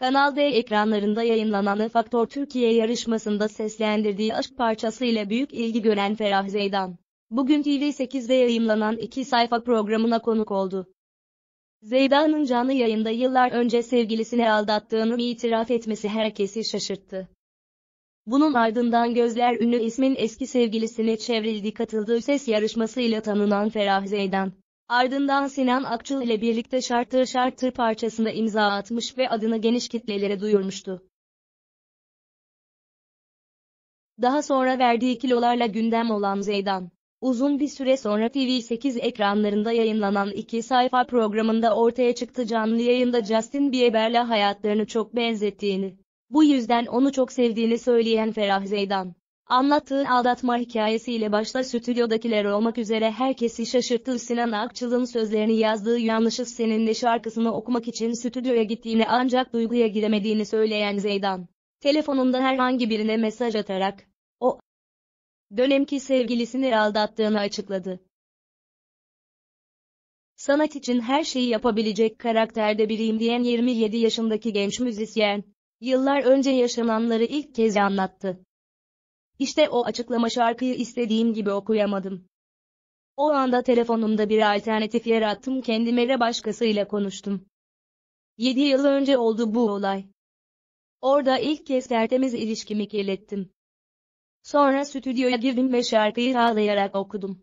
Kanal D ekranlarında yayınlanan Faktör Türkiye yarışmasında seslendirdiği aşk parçası ile büyük ilgi gören Ferah Zeydan, bugün TV8'de yayınlanan iki sayfa programına konuk oldu. Zeyda'nın canlı yayında yıllar önce sevgilisini aldattığını itiraf etmesi herkesi şaşırttı. Bunun ardından Gözler ünlü ismin eski sevgilisine çevrildi katıldığı ses yarışmasıyla tanınan Ferah Zeydan, Ardından Sinan Akçıl ile birlikte Şartır Şartır parçasında imza atmış ve adını geniş kitlelere duyurmuştu. Daha sonra verdiği kilolarla gündem olan Zeydan, uzun bir süre sonra TV8 ekranlarında yayınlanan iki sayfa programında ortaya çıktı canlı yayında Justin Bieber'la hayatlarını çok benzettiğini, bu yüzden onu çok sevdiğini söyleyen Ferah Zeydan, Anlattığı aldatma hikayesiyle başta stüdyodakiler olmak üzere herkesi şaşırttı. Sinan Akçıl'ın sözlerini yazdığı Yanlışız Seninle şarkısını okumak için stüdyoya gittiğini ancak duyguya giremediğini söyleyen Zeydan, telefonunda herhangi birine mesaj atarak, o dönemki sevgilisini aldattığını açıkladı. Sanat için her şeyi yapabilecek karakterde biriyim diyen 27 yaşındaki genç müzisyen, yıllar önce yaşananları ilk kez anlattı. İşte o açıklama şarkıyı istediğim gibi okuyamadım. O anda telefonumda bir alternatif yarattım kendime ve başkasıyla konuştum. 7 yıl önce oldu bu olay. Orada ilk kez tertemiz ilişkimi kirlettim. Sonra stüdyoya girdim ve şarkıyı ağlayarak okudum.